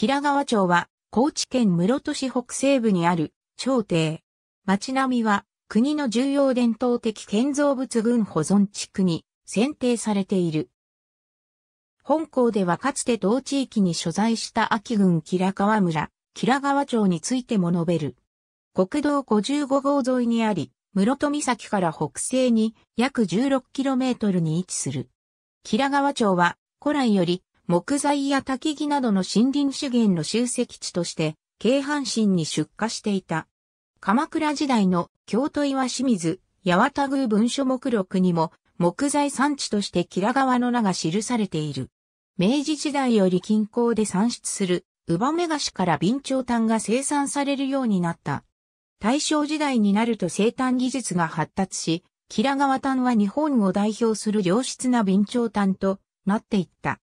平川町は、高知県室戸市北西部にある、町廷。町並みは、国の重要伝統的建造物群保存地区に選定されている。本校ではかつて同地域に所在した秋郡平川村、平川町についても述べる。国道55号沿いにあり、室戸岬から北西に約 16km に位置する。平川町は古来より木材や焚き木などの森林資源の集積地として、京阪神に出荷していた。鎌倉時代の京都岩清水、八幡宮文書目録にも、木材産地としてキラ川の名が記されている。明治時代より近郊で産出する、ウバメガシから備長炭が生産されるようになった。大正時代になると生炭技術が発達し、キラ川炭は日本を代表する良質な備長炭となっていった。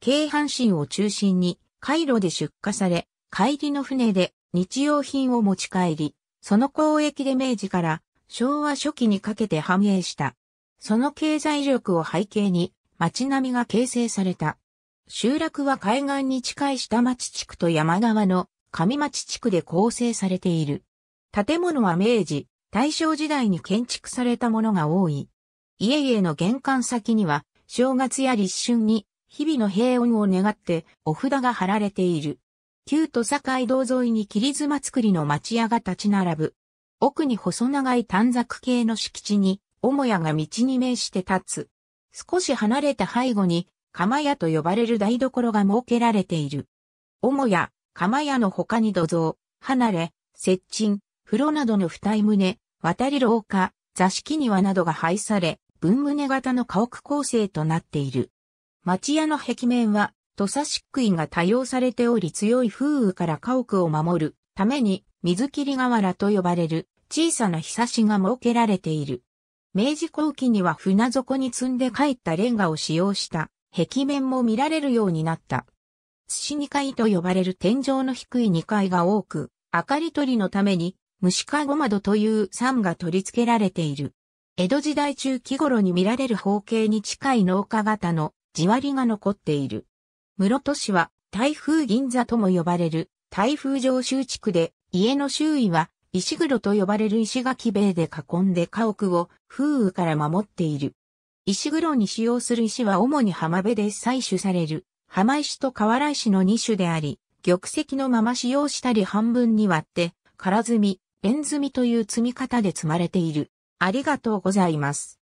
京阪神を中心に、回路で出荷され、帰りの船で日用品を持ち帰り、その交易で明治から昭和初期にかけて繁栄した。その経済力を背景に町並みが形成された。集落は海岸に近い下町地区と山側の上町地区で構成されている。建物は明治、大正時代に建築されたものが多い。家々の玄関先には正月や立春に日々の平穏を願ってお札が貼られている。旧土佐街道沿いに切妻造りの町屋が立ち並ぶ。奥に細長い短冊系の敷地に、母屋が道に面して立つ。少し離れた背後に、釜屋と呼ばれる台所が設けられている。母屋、釜屋の他に土蔵、離れ、接鎮、風呂などの二重棟、渡り廊下、座敷庭などが配され、文棟型の家屋構成となっている。町屋の壁面は、土砂漆喰が多用されており強い風雨から家屋を守るために、水切り瓦と呼ばれる小さなひさしが設けられている。明治後期には船底に積んで帰ったレンガを使用した壁面も見られるようになった。土2階と呼ばれる天井の低い2階が多く、明かり取りのために虫かご窓という山が取り付けられている。江戸時代中期頃に見られる方形に近い農家型の地割りが残っている。室戸市は台風銀座とも呼ばれる台風上州地区で家の周囲は石黒と呼ばれる石垣塀で囲んで家屋を風雨から守っている。石黒に使用する石は主に浜辺で採取される浜石と河原石の2種であり、玉石のまま使用したり半分に割って、空積み、円積みという積み方で積まれている。ありがとうございます。